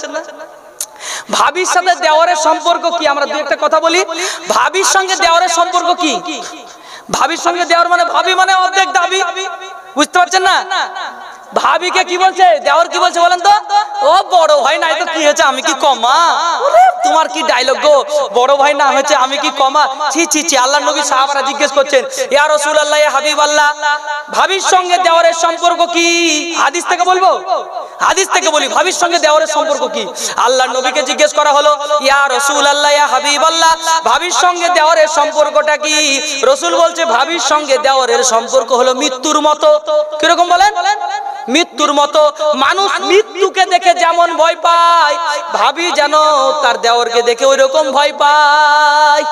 ভাবির সাথে দেওয়ারের সম্পর্ক কি আমরা দু একটা কথা বলি ভাবির সঙ্গে দেওয়ারের সম্পর্ক কি ভাবির সঙ্গে দেওয়ার মানে ভাবি মানে অর্ধেক দাবি বুঝতে পারছেন না ভাবিকে কি বলছে দেওয়ার কি বলছে বলেন তো ও বড় ভাই নাই তো কি হয়েছে আমি কি কমা তোমার কি ডায়লগ গো বড় ভাই না হয়েছে আমি কি কমা ছি ছি ছি আল্লাহ নবী সাহাবারা জিজ্ঞেস করছেন ইয়া রাসূলুল্লাহ ইয়া হাবিব আল্লাহ ভাবির সঙ্গে দেওয়ারের সম্পর্ক কি হাদিস থেকে বলবো হাদিস থেকে বলি ভাবির সঙ্গে দেওয়ারের সম্পর্ক কি আল্লাহ নবীকে জিজ্ঞেস করা হলো ইয়া রসুল আল্লাহ ইয়া হাবিব আল্লাহ ভাবির সঙ্গে দেওয়ারের সম্পর্কটা কি রসুল বলছে ভাবির সঙ্গে দেওয়ারের সম্পর্ক হলো মৃত্যুর মতো কিরকম বলেন মৃত্যুর মতো মানুষ মৃত্যুকে দেখে যেমন ভয় পায় ভাবি যেন তার দেওয়ারকে দেখে ওই রকম ভয় পায়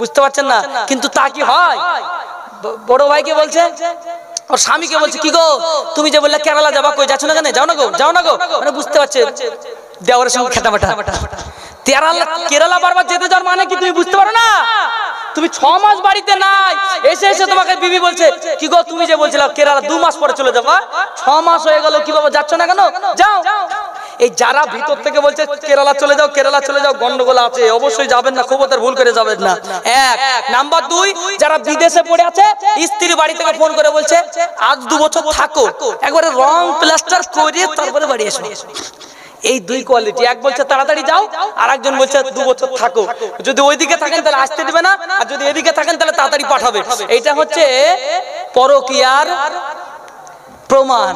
বুঝতে পারছেন না কিন্তু তা কি হয় বড় ভাইকে বলছে ওর স্বামীকে বলছে কি গো তুমি যে বললে কেরালা যাবা কই যাচ্ছ না কেন যাও না গো যাও না গো মানে বুঝতে পারছে দেওয়ারের সঙ্গে খেতা খেতাবাটা কেরালা কেরালা বারবার যেতে যাওয়ার মানে কি তুমি বুঝতে পারো না তুমি ছ মাস বাড়িতে নাই এসে এসে তোমাকে বিবি বলছে কি গো তুমি যে বলছিলাম কেরালা দু মাস পরে চলে যাবা ছ মাস হয়ে গেল কি বাবা যাচ্ছ না কেন যাও এই যারা ভিতর থেকে বলছে কেরালা চলে যাও কেরালা চলে যাও গন্ডগোল আছে অবশ্যই যাবেন না খবর ভুল করে যাবেন না এক নাম্বার দুই যারা বিদেশে পড়ে আছে স্ত্রী বাড়ি থেকে ফোন করে বলছে আজ দু বছর থাকো একবারে রং প্লাস্টার করিয়ে তারপরে বাড়ি এসো এই দুই কোয়ালিটি এক বলছে তাড়াতাড়ি যাও আর একজন বলছে দু বছর থাকো যদি ওইদিকে থাকেন তাহলে আসতে দেবে না আর যদি এদিকে থাকেন তাহলে তাড়াতাড়ি পাঠাবে এটা হচ্ছে পরকিয়ার প্রমাণ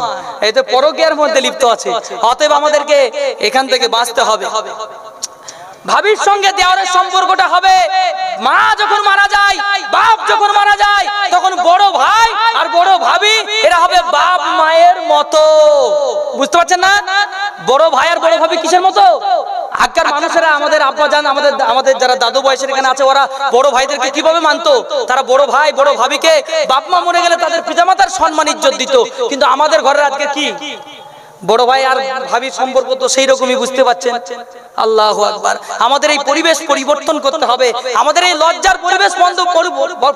এই তো পরকের মধ্যে লিপ্ত আছে অতএব আমাদেরকে এখান থেকে বাঁচতে হবে ভাবির সঙ্গে দেওয়ারের সম্পর্কটা হবে মা যখন মারা যায় বাপ যখন মারা যায় তখন বড় ভাই আর বড় ভাবি এরা হবে বাপ মায়ের মতো বুঝতে পারছেন না বড় ভাই আর বড় ভাবি কিসের মতো আগকার মানুষেরা আমাদের আব্বা জান আমাদের আমাদের যারা দাদু বয়সের এখানে আছে ওরা বড় ভাইদেরকে কিভাবে মানতো তারা বড় ভাই বড় ভাবিকে বাপ মা মরে গেলে তাদের পিতামাতার সম্মান ইজ্জত দিত কিন্তু আমাদের ঘরের আজকে কি বড় ভাই আর ভাবির সম্পর্ক তো সেই রকমই বুঝতে পারছেন আল্লাহ আকবার আমাদের এই পরিবেশ পরিবর্তন করতে হবে আমাদের এই লজ্জার পরিবেশ বন্ধ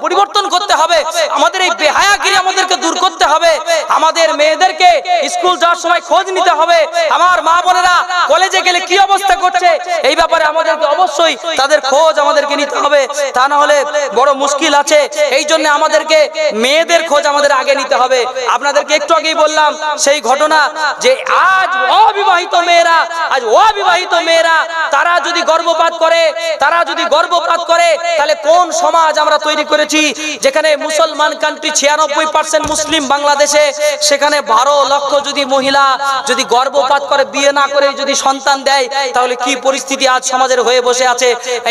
পরিবর্তন করতে হবে আমাদের এই বেহায়াগিরি আমাদেরকে দূর করতে হবে আমাদের মেয়েদেরকে স্কুল যাওয়ার সময় খোঁজ নিতে হবে আমার মা বোনেরা কলেজে গেলে কি অবস্থা করছে এই ব্যাপারে আমাদেরকে অবশ্যই তাদের খোঁজ আমাদেরকে নিতে হবে তা না হলে বড় মুশকিল আছে এই জন্য আমাদেরকে মেয়েদের খোঁজ আমাদের আগে নিতে হবে আপনাদেরকে একটু আগেই বললাম সেই ঘটনা যে আজ অবিবাহিত মেয়েরা আজ অবিবাহিত মেয়েরা না তারা যদি গর্ভপাত করে তারা যদি গর্ভপাত করে তাহলে কোন সমাজ আমরা তৈরি করেছি যেখানে মুসলমান কান্ট্রি ছিয়ানব্বই পার্সেন্ট মুসলিম বাংলাদেশে সেখানে বারো লক্ষ যদি মহিলা যদি গর্ভপাত করে বিয়ে না করে যদি সন্তান দেয় তাহলে কি পরিস্থিতি আজ সমাজের হয়ে বসে আছে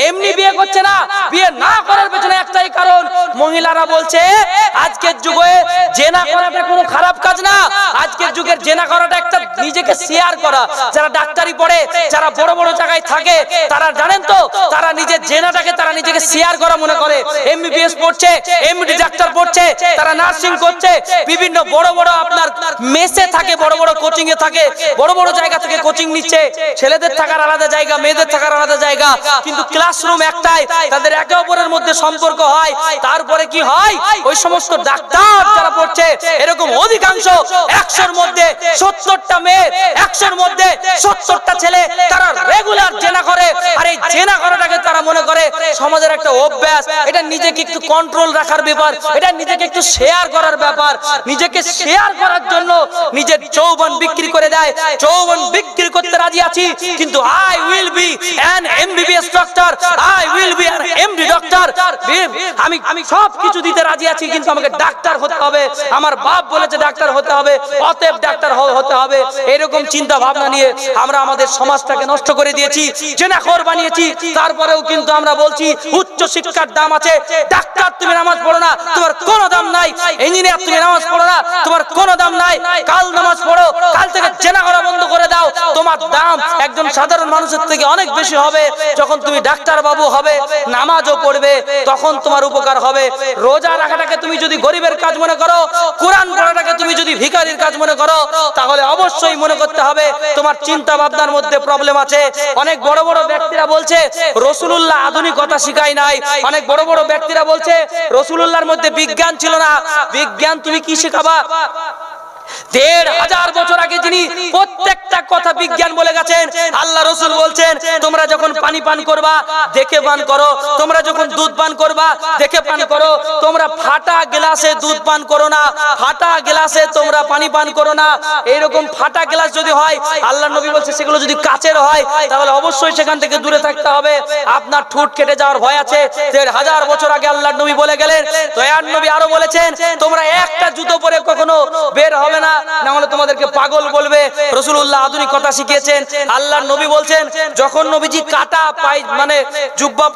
এমনি বিয়ে করছে না বিয়ে না করার পেছনে একটাই কারণ মহিলারা বলছে আজকের যুগে জেনা করাটা কোনো খারাপ কাজ না আজকের যুগের জেনা করাটা একটা নিজেকে শেয়ার করা যারা ডাক্তারি পড়ে যারা বড় বড় কোনো জায়গায় থাকে তারা জানেন তো তারা নিজের জেনাটাকে তারা নিজেকে শেয়ার করা মনে করে এমবিবিএস পড়ছে এমডি ডাক্তার পড়ছে তারা নার্সিং করছে বিভিন্ন বড় বড় আপনার মেসে থাকে বড় বড় কোচিং এ থাকে বড় বড় জায়গা থেকে কোচিং নিচ্ছে ছেলেদের থাকার আলাদা জায়গা মেয়েদের থাকার আলাদা জায়গা কিন্তু ক্লাসরুম একটাই তাদের একে অপরের মধ্যে সম্পর্ক হয় তারপরে কি হয় ওই সমস্ত ডাক্তার যারা পড়ছে এরকম অধিকাংশ একশোর মধ্যে সত্তরটা মেয়ে একশোর মধ্যে সত্তরটা ছেলে তারা রেগুলার জেনা করে আর এই জেনা করাটাকে তারা মনে করে সমাজের একটা অভ্যাস এটা নিজেকে একটু কন্ট্রোল রাখার ব্যাপার এটা নিজেকে একটু শেয়ার করার ব্যাপার নিজেকে শেয়ার করার জন্য নিজের বিক্রি করে দেয় বিক্রি করতে রাজি আছি কিন্তু I will be an MBBS doctor I will be an MD doctor আমি আমি সব কিছু দিতে রাজি আছি কিন্তু আমাকে ডাক্তার হতে হবে আমার বাপ বলেছে ডাক্তার হতে হবে অতএব ডাক্তার হতে হবে এরকম চিন্তা ভাবনা নিয়ে আমরা আমাদের সমাজটাকে নষ্ট করে করে দিয়েছি জেনাখোর বানিয়েছি তারপরেও কিন্তু আমরা বলছি উচ্চ শিক্ষার দাম আছে ডাক্তার তুমি নামাজ পড়ো না তোমার কোনো দাম নাই ইঞ্জিনিয়ার তুমি নামাজ পড়ো না তোমার কোনো দাম নাই কাল নামাজ পড়ো কাল থেকে জেনা করা বন্ধ করে দাও তোমার দাম একজন সাধারণ মানুষের থেকে অনেক বেশি হবে যখন তুমি ডাক্তার বাবু হবে নামাজও পড়বে তখন তোমার উপকার হবে রোজা রাখাটাকে তুমি যদি গরিবের কাজ মনে করো কোরআন পড়াটাকে তুমি যদি ভিকারির কাজ মনে করো তাহলে অবশ্যই মনে করতে হবে তোমার চিন্তা ভাবনার মধ্যে প্রবলেম আছে অনেক বড় বড় ব্যক্তিরা বলছে রসুলুল্লাহ আধুনিকতা শিখায় নাই অনেক বড় বড় ব্যক্তিরা বলছে রসুলুল্লাহর মধ্যে বিজ্ঞান ছিল না বিজ্ঞান তুমি কি শেখাবা দেড় হাজার বছর আগে যিনি প্রত্যেকটা কথা বিজ্ঞান বলে গেছেন আল্লাহ রসুল বলছেন তোমরা যখন পানি পান করবা দেখে পান করো তোমরা যখন দুধ পান করবা দেখে পান করো তোমরা ফাটা গ্লাসে দুধ পান করো না ফাটা গ্লাসে তোমরা পানি পান করো না এইরকম ফাটা গ্লাস যদি হয় আল্লাহ নবী বলছে সেগুলো যদি হয় তাহলে অবশ্যই সেখান থেকে দূরে থাকতে হবে আপনার ঠোঁট কেটে যাওয়ার ভয় আছে দেড় হাজার বছর আগে আল্লাহ নবী বলে গেলেন নবী আরো বলেছেন তোমরা একটা জুতো পরে কখনো বের হবে না না তোমাদেরকে পাগল বলবে রসুল্লাহ আধুনিক কথা শিখিয়েছেন আল্লাহ নবী বলছেন যখন নবীজি কাটা পাই মানে জুব্বা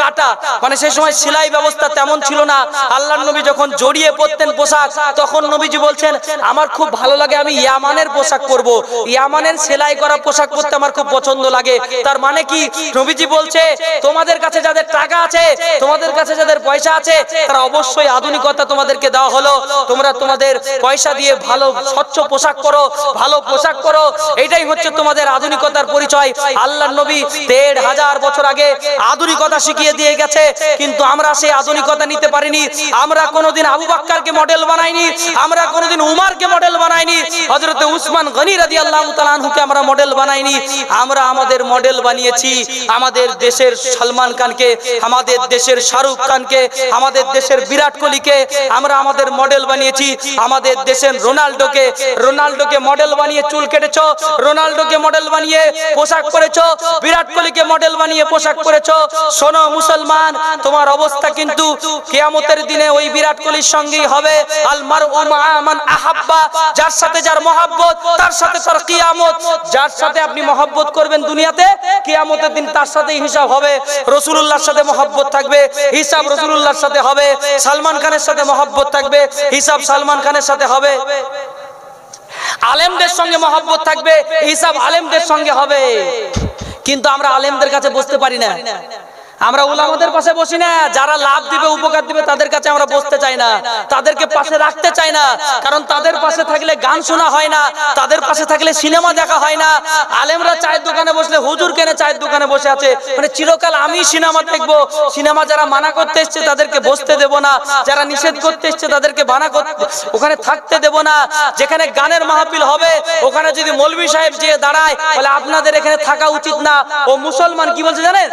কাটা মানে সময় সেলাই ব্যবস্থা তেমন ছিল না আল্লাহ নবী যখন জড়িয়ে পোশাক তখন নবীজি বলছেন আমার খুব ভালো লাগে আমি ইয়ামানের পোশাক পরবো ইয়ামানের সেলাই করা পোশাক পরতে আমার খুব পছন্দ লাগে তার মানে কি নবীজি বলছে তোমাদের কাছে যাদের টাকা আছে তোমাদের কাছে যাদের পয়সা আছে তারা অবশ্যই আধুনিকতা তোমাদেরকে দেওয়া হলো তোমরা তোমাদের পয়সা দিয়ে ভালো স্বচ্ছ পোশাক করো ভালো পোশাক করো এটাই হচ্ছে তোমাদের আধুনিকতার পরিচয় আল্লাহ নবী দেড় হাজার বছর আগে আধুনিকতা শিখিয়ে দিয়ে গেছে কিন্তু আমরা সেই আধুনিকতা নিতে পারিনি আমরা কোনোদিন আবু বাক্কারকে মডেল বানাইনি আমরা কোনোদিন উমারকে মডেল বানাইনি হজরত উসমান গনি রাজি আল্লাহ তালানহুকে আমরা মডেল বানাইনি আমরা আমাদের মডেল বানিয়েছি আমাদের দেশের সালমান খানকে আমাদের দেশের শাহরুখ খানকে আমাদের দেশের বিরাট কোহলিকে আমরা আমাদের মডেল বানিয়েছি আমাদের দেশের রোনাল্ড রোনাল্ডোকে রোনাল্ডোকে মডেল বানিয়ে চুল কেটেছো রোনাল্ডোকে মডেল বানিয়ে পোশাক করেছো বিরাট কোহলিকে মডেল বানিয়ে পোশাক করেছো শোনো মুসলমান তোমার অবস্থা কিন্তু কিয়ামতের দিনে ওই বিরাট কোহলির সঙ্গেই হবে আল মারউ মান আহাব্বা যার সাথে যার মহব্বত তার সাথে তার কিয়ামত যার সাথে আপনি মহব্বত করবেন দুনিয়াতে কিয়ামতের দিন তার সাথেই হিসাব হবে রসুলুল্লাহর সাথে মহব্বত থাকবে হিসাব রসুলুল্লাহর সাথে হবে সালমান খানের সাথে মহব্বত থাকবে হিসাব সালমান খানের সাথে হবে আলেমদের সঙ্গে মহব্বত থাকবে হিসাব আলেমদের সঙ্গে হবে কিন্তু আমরা আলেমদের কাছে বসতে পারি না আমরা ওলামাদের পাশে বসি না যারা লাভ দিবে উপকার দিবে তাদের কাছে আমরা বসতে চাই না তাদেরকে পাশে রাখতে চাই না কারণ তাদের পাশে থাকলে গান শোনা হয় না তাদের পাশে থাকলে সিনেমা দেখা হয় না আলেমরা চায়ের দোকানে বসলে হুজুর কেনে চায়ের দোকানে বসে আছে মানে চিরকাল আমি সিনেমা দেখবো সিনেমা যারা মানা করতে এসছে তাদেরকে বসতে দেব না যারা নিষেধ করতে এসছে তাদেরকে মানা করতে ওখানে থাকতে দেব না যেখানে গানের মাহফিল হবে ওখানে যদি মৌলবি সাহেব যেয়ে দাঁড়ায় তাহলে আপনাদের এখানে থাকা উচিত না ও মুসলমান কি বলছে জানেন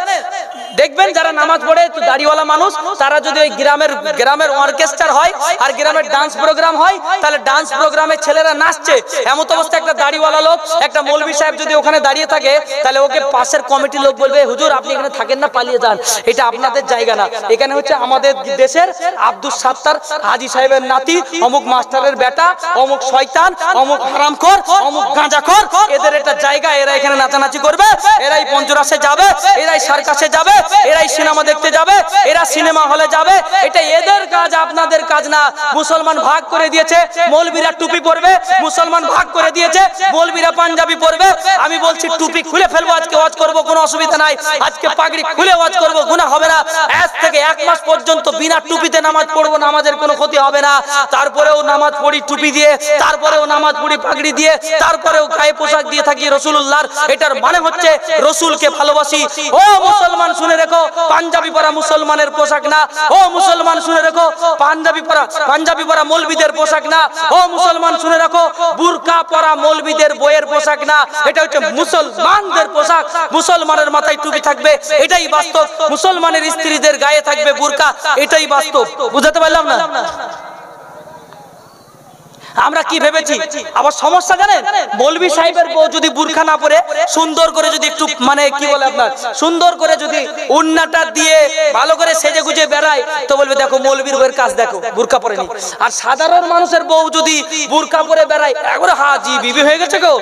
দেখ দেখবেন যারা নামাজ পড়ে তো দাড়িওয়ালা মানুষ তারা যদি ওই গ্রামের গ্রামের অর্কেস্ট্রার হয় আর গ্রামের ডান্স প্রোগ্রাম হয় তাহলে ডান্স প্রোগ্রামের ছেলেরা নাচছে এমত অবস্থা একটা দাড়িওয়ালা লোক একটা মৌলবি সাহেব যদি ওখানে দাঁড়িয়ে থাকে তাহলে ওকে পাশের কমিটির লোক বলবে হুজুর আপনি এখানে থাকেন না পালিয়ে যান এটা আপনাদের জায়গা না এখানে হচ্ছে আমাদের দেশের আব্দুল সাত্তার হাজি সাহেবের নাতি অমুক মাস্টারের বেটা অমুক শয়তান অমুক হারামখোর অমুক গাঁজাখোর এদের একটা জায়গা এরা এখানে নাচানাচি করবে এরাই পঞ্চরাসে যাবে এরাই সার্কাসে যাবে এরাই সিনেমা দেখতে যাবে এরা সিনেমা হলে যাবে এটা এদের কাজ আপনাদের কাজ না মুসলমান ভাগ করে দিয়েছে মৌলবীরা টুপি পরবে মুসলমান ভাগ করে দিয়েছে মৌলবীরা পাঞ্জাবি পরবে আমি বলছি টুপি খুলে ফেলবো আজকে ওয়াজ করবো কোনো অসুবিধা নাই আজকে পাগড়ি খুলে ওয়াজ করবো গুণা হবে না আজ থেকে এক মাস পর্যন্ত বিনা টুপিতে নামাজ পড়বো নামাজের কোনো ক্ষতি হবে না তারপরেও নামাজ পড়ি টুপি দিয়ে তারপরেও নামাজ পড়ি পাগড়ি দিয়ে তারপরেও গায়ে পোশাক দিয়ে থাকি রসুল্লাহর এটার মানে হচ্ছে রসুলকে ভালোবাসি ও মুসলমান শুনে রেখো রেখো পাঞ্জাবি পরা মুসলমানের পোশাক না ও মুসলমান শুনে রেখো পাঞ্জাবি পরা পাঞ্জাবি পরা মৌলবীদের পোশাক না ও মুসলমান শুনে রাখো বুরকা পরা মৌলবীদের বইয়ের পোশাক না এটা হচ্ছে মুসলমানদের পোশাক মুসলমানের মাথায় টুপি থাকবে এটাই বাস্তব মুসলমানের স্ত্রীদের গায়ে থাকবে বুরকা এটাই বাস্তব বুঝাতে পারলাম না আমরা কি ভেবেছি আবার সমস্যা জানেন মৌলবি সাহেবের বউ যদি বুরখা না পরে সুন্দর করে যদি একটু মানে কি বলে আপনার সুন্দর করে যদি উন্নাটা দিয়ে ভালো করে সেজে গুজে বেড়ায় তো বলবে দেখো মৌলবির বউয়ের কাজ দেখো বুরখা পরে নি আর সাধারণ মানুষের বউ যদি বুরখা পরে বেড়ায় একবারে হাজি বিবি হয়ে গেছে গো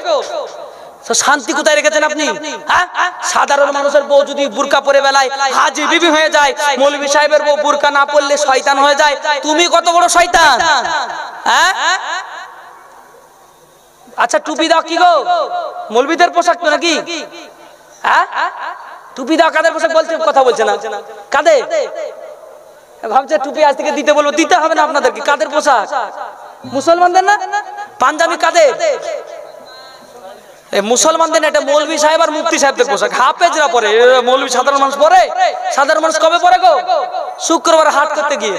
শান্তি কোথায় রেখেছেন আপনি হ্যাঁ? সাধারণ মানুষের বউ যদি বুরকা পরে বেলায় হাজি বিবি হয়ে যায় মৌলবী সাহেবের বউ বুরকা না পড়লে শয়তান হয়ে যায় তুমি কত বড় শয়তান হ্যাঁ? আচ্ছা টুপি দাও কি গো মৌলবীদের পোশাক তো নাকি হ্যাঁ? টুপি দাও কাদের পোশাক বলছে কথা বলছে না কাদের ভাবছে টুপি আজ থেকে দিতে বলবো দিতে হবে না আপনাদেরকে কাদের পোশাক মুসলমানদের না পাঞ্জাবি কাদের মুসলমানদের এটা মৌলভী সাহেব আর মুক্তি সাহেবদের পোশাক হাফেজরা পরে মৌলভী সাধারণ মানুষ পরে সাধারণ মানুষ কবে পরে গো শুক্রবার হাট করতে গিয়ে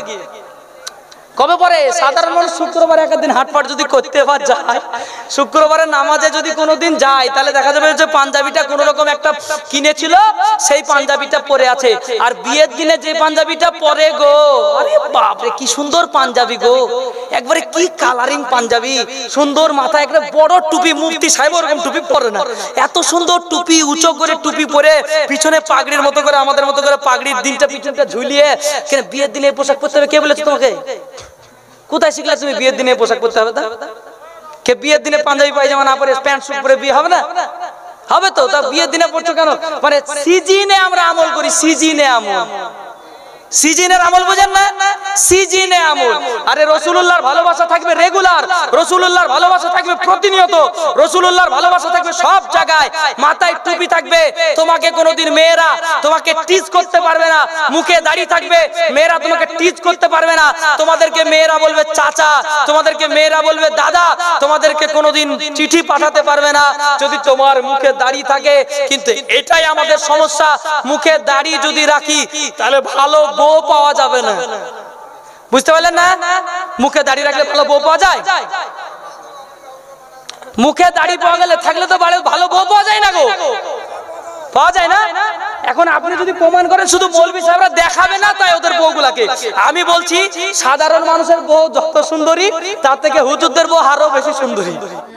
কবে পরে সাধারণ মানুষ শুক্রবার একদিন হাটপাট যদি করতে পার যায় শুক্রবারের নামাজে যদি কোনোদিন যায় তাহলে দেখা যাবে যে পাঞ্জাবিটা কোন রকম একটা কিনেছিল সেই পাঞ্জাবিটা পরে আছে আর বিয়ের দিনে যে পাঞ্জাবিটা পরে গো বাপরে কি সুন্দর পাঞ্জাবি গো একবারে কি কালারিং পাঞ্জাবি সুন্দর মাথা একটা বড় টুপি মূর্তি সাহেব ওরকম টুপি পরে না এত সুন্দর টুপি উঁচু করে টুপি পরে পিছনে পাগড়ির মতো করে আমাদের মতো করে পাগড়ির দিনটা পিছনটা ঝুলিয়ে বিয়ের দিনে পোশাক পরতে হবে কে বলেছে তোমাকে কোথায় শিখলে তুমি বিয়ের দিনে পোশাক পরতে হবে তা কে বিয়ের দিনে পাঞ্জাবি পায়জামা না পরে প্যান্ট স্যুট পরে বিয়ে হবে না হবে তো তা বিয়ের দিনে পড়ছো কেন মানে সিজিনে আমরা আমল করি সিজিনে আমল সিজিনের আমল বোঝেন না সিজিনে আমল আরে রসুল্লাহর ভালোবাসা থাকবে রেগুলার রসুল্লাহর ভালোবাসা থাকবে প্রতিনিয়ত রসুল্লাহর ভালোবাসা থাকবে সব জায়গায় মাথায় টুপি থাকবে তোমাকে কোনোদিন মেয়েরা তোমাকে টিচ করতে পারবে না মুখে দাড়ি থাকবে মেয়েরা তোমাকে টিচ করতে পারবে না তোমাদেরকে মেয়েরা বলবে চাচা তোমাদেরকে মেয়েরা বলবে দাদা তোমাদেরকে কোনোদিন চিঠি পাঠাতে পারবে না যদি তোমার মুখে দাড়ি থাকে কিন্তু এটাই আমাদের সমস্যা মুখে দাড়ি যদি রাখি তাহলে ভালো বউ পাওয়া যাবে না বুঝতে পারলেন না মুখে দাঁড়িয়ে রাখলে ভালো বউ পাওয়া যায় মুখে দাড়ি পাওয়া গেলে থাকলে তো ভালো বউ পাওয়া যায় না গো পাওয়া যায় না এখন আপনি যদি প্রমাণ করেন শুধু না তাই ওদের বউগুলাকে আমি বলছি সাধারণ মানুষের বউ যত সুন্দরী তার থেকে হুজুরদের বউ আরো বেশি সুন্দরী